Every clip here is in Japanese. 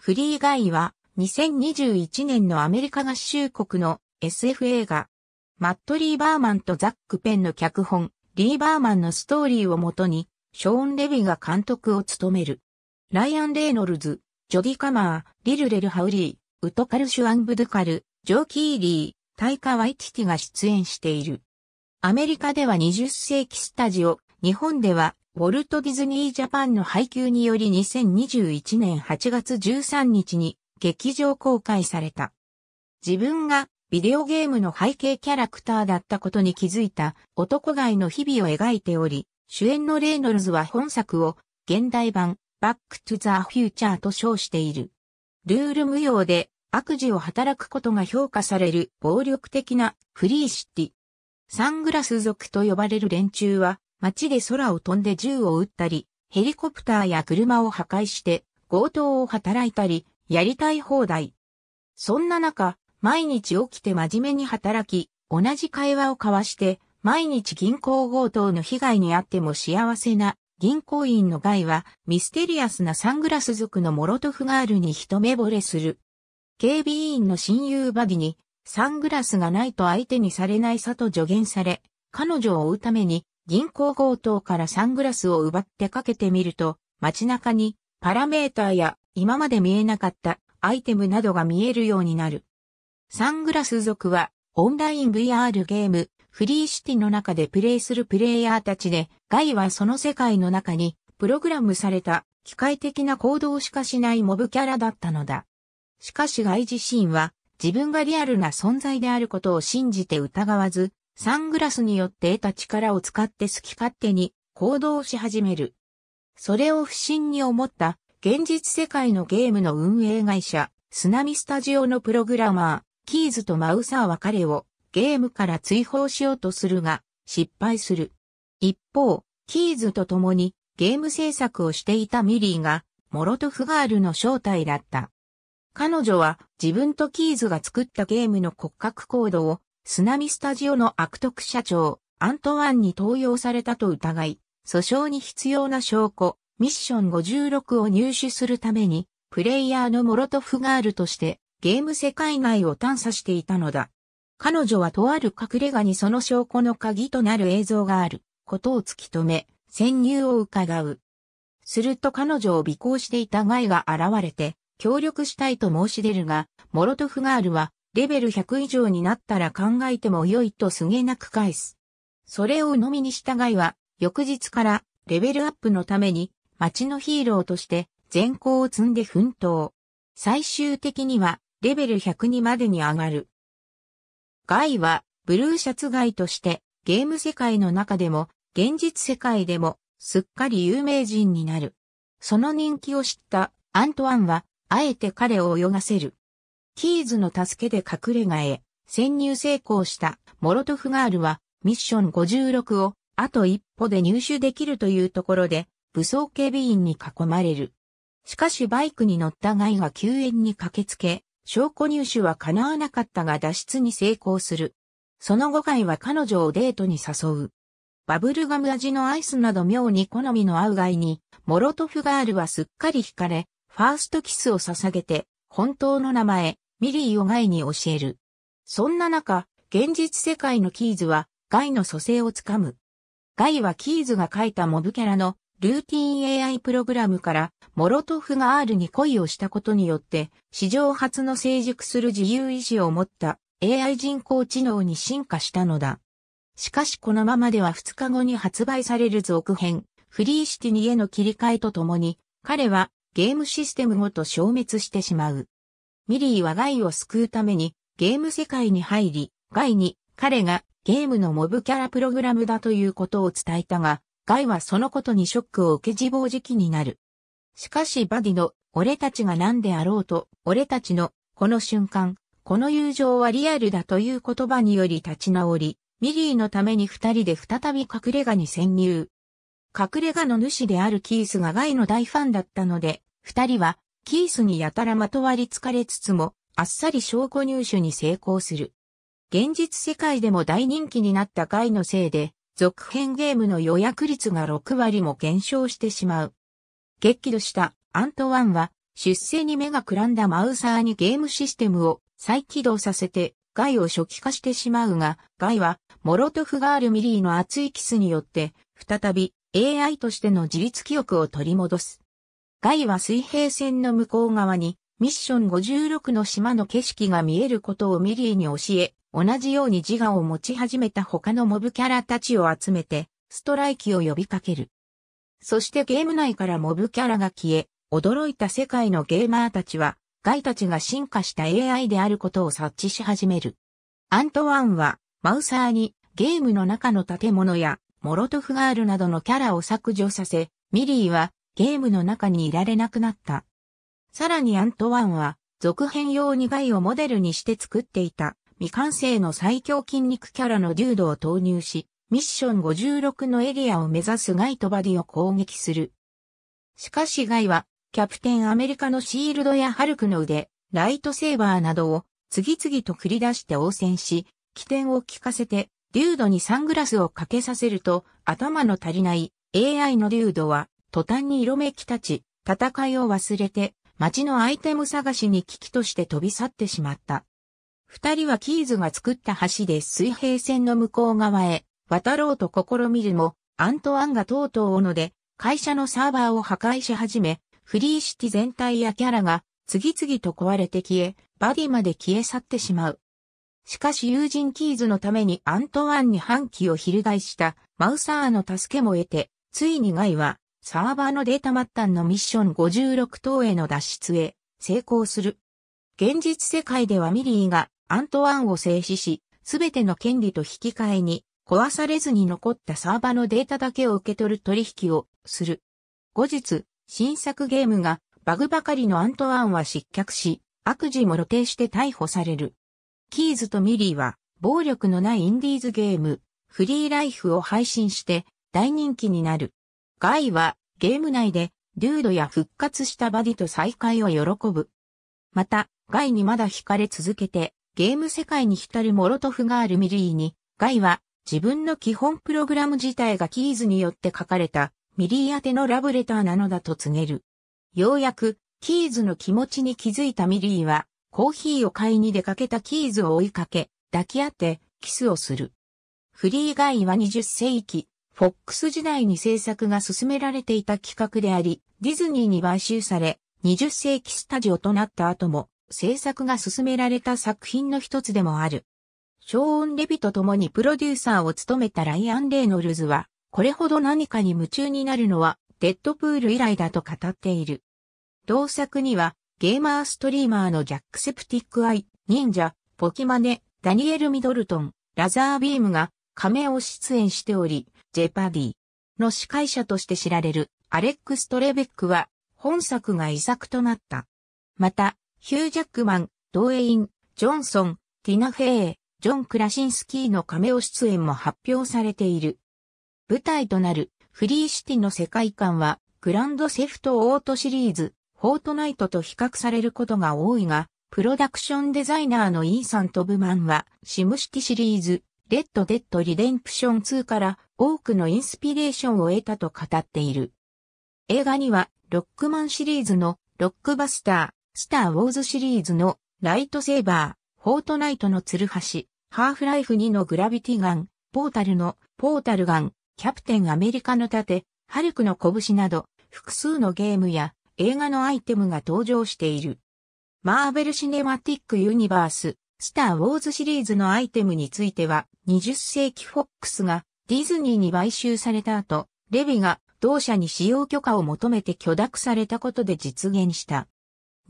フリーガイは2021年のアメリカ合衆国の SF 映画。マット・リーバーマンとザック・ペンの脚本、リーバーマンのストーリーをもとに、ショーン・レビが監督を務める。ライアン・レイノルズ、ジョディ・カマー、リル・レル・ハウリー、ウトカル・シュアンブ・ドゥカル、ジョー・キーリー、タイカ・ワイティティが出演している。アメリカでは20世紀スタジオ、日本ではウォルト・ディズニー・ジャパンの配給により2021年8月13日に劇場公開された。自分がビデオゲームの背景キャラクターだったことに気づいた男街の日々を描いており、主演のレイノルズは本作を現代版バックトゥザ・フューチャーと称している。ルール無用で悪事を働くことが評価される暴力的なフリーシティ。サングラス族と呼ばれる連中は街で空を飛んで銃を撃ったり、ヘリコプターや車を破壊して強盗を働いたり、やりたい放題。そんな中、毎日起きて真面目に働き、同じ会話を交わして、毎日銀行強盗の被害にあっても幸せな銀行員の害はミステリアスなサングラス族のモロトフガールに一目惚れする。警備員の親友バディにサングラスがないと相手にされないさと助言され、彼女を追うために銀行強盗からサングラスを奪ってかけてみると、街中にパラメーターや今まで見えなかったアイテムなどが見えるようになる。サングラス族はオンライン VR ゲームフリーシティの中でプレイするプレイヤーたちで、ガイはその世界の中にプログラムされた機械的な行動しかしないモブキャラだったのだ。しかしガイ自身は自分がリアルな存在であることを信じて疑わず、サングラスによって得た力を使って好き勝手に行動し始める。それを不審に思った現実世界のゲームの運営会社、スナミスタジオのプログラマー、キーズとマウサーは彼をゲームから追放しようとするが、失敗する。一方、キーズと共にゲーム制作をしていたミリーが、モロトフガールの正体だった。彼女は自分とキーズが作ったゲームの骨格コードを津波スタジオの悪徳社長、アントワンに登用されたと疑い、訴訟に必要な証拠、ミッション56を入手するために、プレイヤーのモロトフガールとしてゲーム世界内を探査していたのだ。彼女はとある隠れ家にその証拠の鍵となる映像があることを突き止め、潜入を伺う。すると彼女を尾行していたガイが現れて、協力したいと申し出るが、モロトフガールはレベル100以上になったら考えても良いとすげなく返す。それをのみに従いは、翌日からレベルアップのために、街のヒーローとして善行を積んで奮闘。最終的には、レベル100にまでに上がる。ガイは、ブルーシャツガイとして、ゲーム世界の中でも、現実世界でも、すっかり有名人になる。その人気を知ったアントワンは、あえて彼を泳がせる。キーズの助けで隠れ家へ潜入成功したモロトフガールはミッション56をあと一歩で入手できるというところで武装警備員に囲まれる。しかしバイクに乗ったガイが救援に駆けつけ、証拠入手は叶わなかったが脱出に成功する。その後ガイは彼女をデートに誘う。バブルガム味のアイスなど妙に好みの合うガイに、モロトフガールはすっかり惹かれ、ファーストキスを捧げて、本当の名前、ミリーをガイに教える。そんな中、現実世界のキーズは、ガイの蘇生をつかむ。ガイはキーズが書いたモブキャラのルーティン AI プログラムから、モロトフが R に恋をしたことによって、史上初の成熟する自由意志を持った AI 人工知能に進化したのだ。しかしこのままでは2日後に発売される続編、フリーシティにへの切り替えとともに、彼はゲームシステムごと消滅してしまう。ミリーはガイを救うためにゲーム世界に入り、ガイに彼がゲームのモブキャラプログラムだということを伝えたが、ガイはそのことにショックを受け自暴自棄になる。しかしバディの俺たちが何であろうと、俺たちのこの瞬間、この友情はリアルだという言葉により立ち直り、ミリーのために二人で再び隠れ家に潜入。隠れ家の主であるキースがガイの大ファンだったので、二人はキースにやたらまとわりつかれつつも、あっさり証拠入手に成功する。現実世界でも大人気になったイのせいで、続編ゲームの予約率が6割も減少してしまう。激怒したアントワンは、出世に目がくらんだマウサーにゲームシステムを再起動させて、ガイを初期化してしまうが、ガイは、モロトフガールミリーの熱いキスによって、再び AI としての自立記憶を取り戻す。ガイは水平線の向こう側に、ミッション56の島の景色が見えることをミリーに教え、同じように自我を持ち始めた他のモブキャラたちを集めて、ストライキを呼びかける。そしてゲーム内からモブキャラが消え、驚いた世界のゲーマーたちは、ガイたちが進化した AI であることを察知し始める。アントワンは、マウサーにゲームの中の建物や、モロトフガールなどのキャラを削除させ、ミリーはゲームの中にいられなくなった。さらにアントワンは、続編用にガイをモデルにして作っていた、未完成の最強筋肉キャラのデュードを投入し、ミッション56のエリアを目指すガイとバディを攻撃する。しかしガイは、キャプテンアメリカのシールドやハルクの腕、ライトセーバーなどを次々と繰り出して応戦し、起点を聞かせて、デュードにサングラスをかけさせると、頭の足りない AI のデュードは途端に色めきたち、戦いを忘れて、街のアイテム探しに危機として飛び去ってしまった。二人はキーズが作った橋で水平線の向こう側へ渡ろうと試みるも、アントワンがとうとうおので、会社のサーバーを破壊し始め、フリーシティ全体やキャラが次々と壊れて消え、バディまで消え去ってしまう。しかし友人キーズのためにアントワンに反旗を翻したマウサーの助けも得て、ついにガイはサーバーのデータ末端のミッション56等への脱出へ成功する。現実世界ではミリーがアントワンを制止し、すべての権利と引き換えに壊されずに残ったサーバーのデータだけを受け取る取引をする。後日、新作ゲームがバグばかりのアントワンは失脚し、悪事も露呈して逮捕される。キーズとミリーは暴力のないインディーズゲーム、フリーライフを配信して大人気になる。ガイはゲーム内で、デュードや復活したバディと再会を喜ぶ。また、ガイにまだ惹かれ続けて、ゲーム世界に浸るモロトフがあるミリーに、ガイは、自分の基本プログラム自体がキーズによって書かれた、ミリー宛てのラブレターなのだと告げる。ようやく、キーズの気持ちに気づいたミリーは、コーヒーを買いに出かけたキーズを追いかけ、抱き合って、キスをする。フリーガイは20世紀、フォックス時代に制作が進められていた企画であり、ディズニーに買収され、20世紀スタジオとなった後も、制作が進められた作品の一つでもある。ショーン・レビと共にプロデューサーを務めたライアン・レイノルズは、これほど何かに夢中になるのは、デッドプール以来だと語っている。同作には、ゲーマーストリーマーのジャックセプティック・アイ、忍者、ポキマネ、ダニエル・ミドルトン、ラザービームが亀を出演しており、ジェパディの司会者として知られるアレックス・トレベックは本作が遺作となった。また、ヒュー・ジャックマン、ドウェイン、ジョンソン、ティナ・フェイ、ジョン・クラシンスキーの亀を出演も発表されている。舞台となるフリーシティの世界観はグランドセフトオートシリーズ、フォートナイトと比較されることが多いが、プロダクションデザイナーのイーサン・トブマンは、シムシティシリーズ、レッド・デッド・リデンプション2から多くのインスピレーションを得たと語っている。映画には、ロックマンシリーズのロックバスター、スター・ウォーズシリーズのライトセーバー、フォートナイトのツルハシ、ハーフライフ2のグラビティガン、ポータルのポータルガン、キャプテンアメリカの盾、ハルクの拳など、複数のゲームや映画のアイテムが登場している。マーベル・シネマティック・ユニバース、スター・ウォーズシリーズのアイテムについては、20世紀フォックスがディズニーに買収された後、レビが同社に使用許可を求めて許諾されたことで実現した。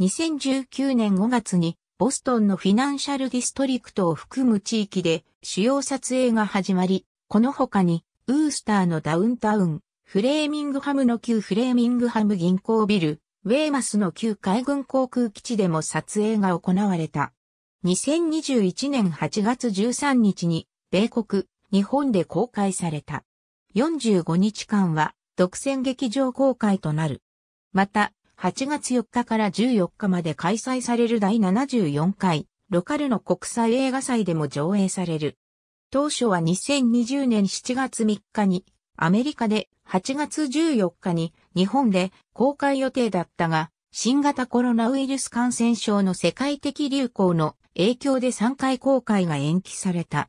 2019年5月に、ボストンのフィナンシャルディストリクトを含む地域で主要撮影が始まり、この他に、ウースターのダウンタウン、フレーミングハムの旧フレーミングハム銀行ビル、ウェーマスの旧海軍航空基地でも撮影が行われた。2021年8月13日に米国、日本で公開された。45日間は独占劇場公開となる。また、8月4日から14日まで開催される第74回ロカルの国際映画祭でも上映される。当初は2020年7月3日にアメリカで8月14日に日本で公開予定だったが新型コロナウイルス感染症の世界的流行の影響で3回公開が延期された。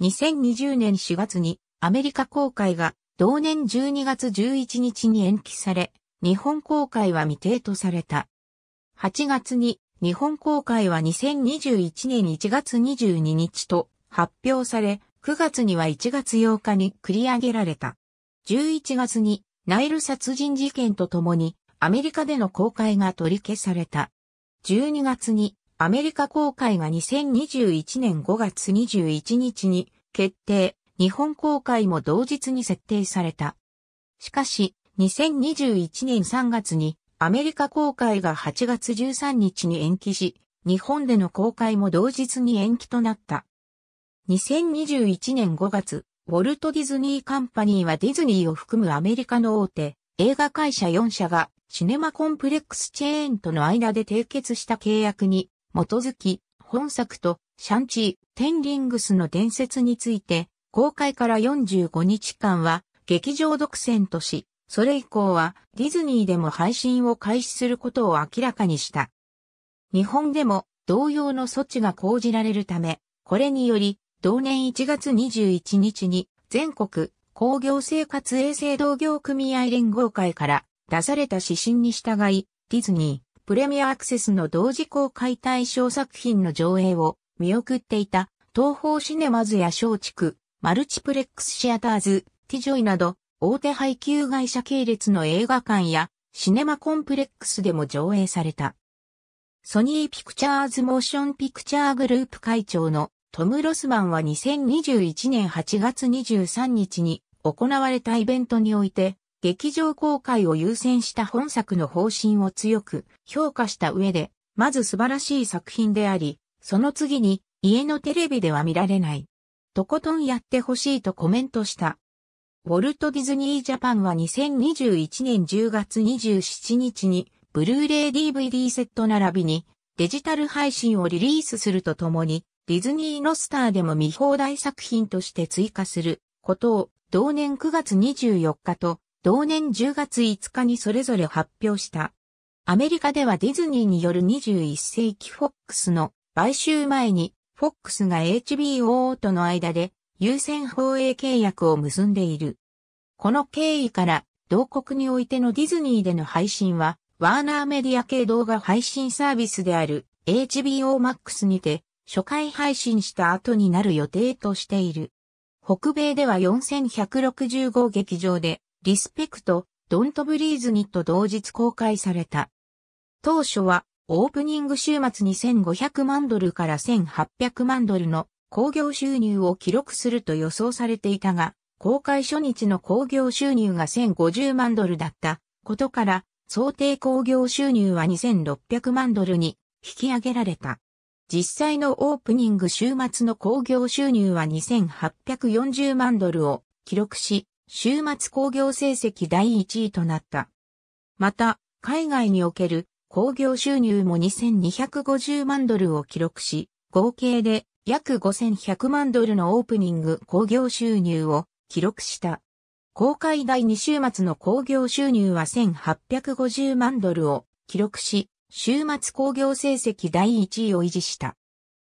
2020年4月にアメリカ公開が同年12月11日に延期され、日本公開は未定とされた。8月に日本公開は2021年1月22日と発表され、9月には1月8日に繰り上げられた。11月にナイル殺人事件とともにアメリカでの公開が取り消された。12月にアメリカ公開が2021年5月21日に決定、日本公開も同日に設定された。しかし、2021年3月にアメリカ公開が8月13日に延期し、日本での公開も同日に延期となった。2021年5月、ウォルト・ディズニー・カンパニーはディズニーを含むアメリカの大手、映画会社4社がシネマコンプレックスチェーンとの間で締結した契約に基づき、本作とシャンチー・テンリングスの伝説について、公開から45日間は劇場独占とし、それ以降はディズニーでも配信を開始することを明らかにした。日本でも同様の措置が講じられるため、これにより同年1月21日に全国工業生活衛生同業組合連合会から出された指針に従い、ディズニー、プレミアアクセスの同時公開対象作品の上映を見送っていた東方シネマズや松竹、マルチプレックスシアターズ、ティジョイなど大手配給会社系列の映画館やシネマコンプレックスでも上映された。ソニーピクチャーズモーションピクチャーグループ会長のトム・ロスマンは2021年8月23日に行われたイベントにおいて劇場公開を優先した本作の方針を強く評価した上で、まず素晴らしい作品であり、その次に家のテレビでは見られない。とことんやってほしいとコメントした。ウォルト・ディズニー・ジャパンは2021年10月27日に、ブルーレイ DVD セット並びにデジタル配信をリリースするとともに、ディズニーロスターでも見放題作品として追加することを同年9月24日と同年10月5日にそれぞれ発表した。アメリカではディズニーによる21世紀フォックスの買収前に、フォックスが HBO との間で優先放映契約を結んでいる。この経緯から、同国においてのディズニーでの配信は、ワーナーメディア系動画配信サービスである HBO Max にて初回配信した後になる予定としている。北米では4165劇場でリスペクト、ドントブリーズにと同日公開された。当初は、オープニング週末に1500万ドルから1800万ドルの工業収入を記録すると予想されていたが、公開初日の工業収入が1050万ドルだったことから、想定工業収入は2600万ドルに引き上げられた。実際のオープニング週末の工業収入は2840万ドルを記録し、週末工業成績第1位となった。また、海外における工業収入も2250万ドルを記録し、合計で約5100万ドルのオープニング工業収入を記録した。公開第2週末の工業収入は1850万ドルを記録し、週末工業成績第1位を維持した。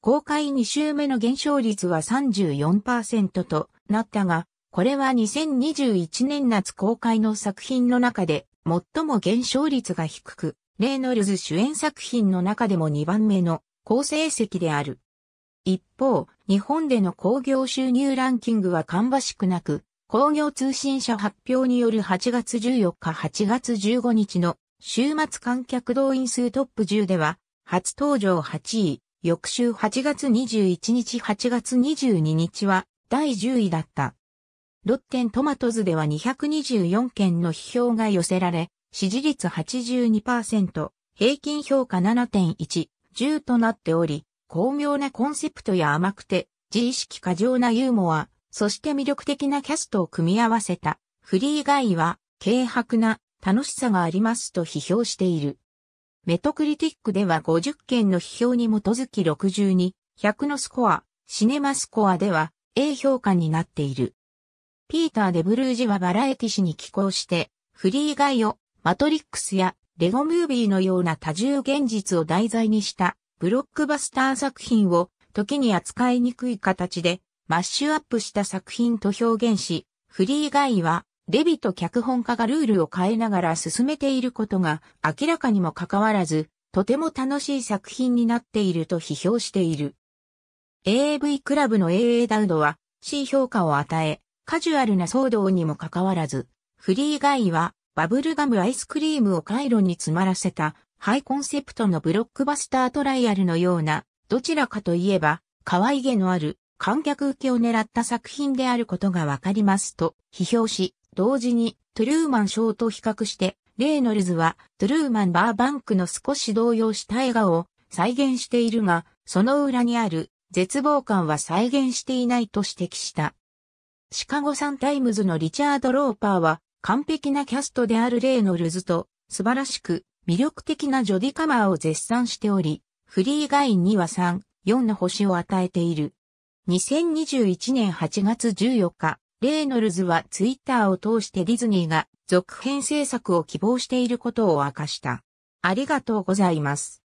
公開2週目の減少率は34%となったが、これは2021年夏公開の作品の中で最も減少率が低く、レイノルズ主演作品の中でも2番目の好成績である。一方、日本での興行収入ランキングは芳しくなく、工業通信社発表による8月14日8月15日の週末観客動員数トップ10では、初登場8位、翌週8月21日8月22日は第10位だった。ロッテントマトズでは224件の批評が寄せられ、支持率82%、平均評価7.1、10となっており、巧妙なコンセプトや甘くて、自意識過剰なユーモア、そして魅力的なキャストを組み合わせた、フリーガイは、軽薄な楽しさがありますと批評している。メトクリティックでは50件の批評に基づき62、100のスコア、シネマスコアでは A 評価になっている。ピーター・デブルージはバラエティ誌に寄稿して、フリーガイを、マトリックスや、レゴムービーのような多重現実を題材にした、ブロックバスター作品を、時に扱いにくい形で、マッシュアップした作品と表現し、フリーガイは、デビと脚本家がルールを変えながら進めていることが明らかにもかかわらず、とても楽しい作品になっていると批評している。AAV クラブの AA ダウドは C 評価を与え、カジュアルな騒動にもかかわらず、フリーガイはバブルガムアイスクリームを回路に詰まらせたハイコンセプトのブロックバスタートライアルのような、どちらかといえば、可愛げのある観客受けを狙った作品であることがわかりますと批評し、同時にトゥルーマン賞と比較して、レイノルズはトゥルーマン・バーバンクの少し動揺した笑顔を再現しているが、その裏にある絶望感は再現していないと指摘した。シカゴサンタイムズのリチャード・ローパーは、完璧なキャストであるレイノルズと、素晴らしく、魅力的なジョディカマーを絶賛しており、フリーガインには3、4の星を与えている。2021年8月14日、レイノルズはツイッターを通してディズニーが続編制作を希望していることを明かした。ありがとうございます。